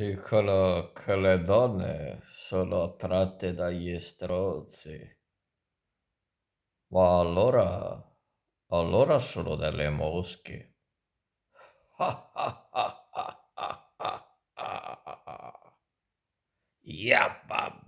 Dicono che le donne sono attratte dagli strozzi. Ma allora... allora sono delle mosche. Yappa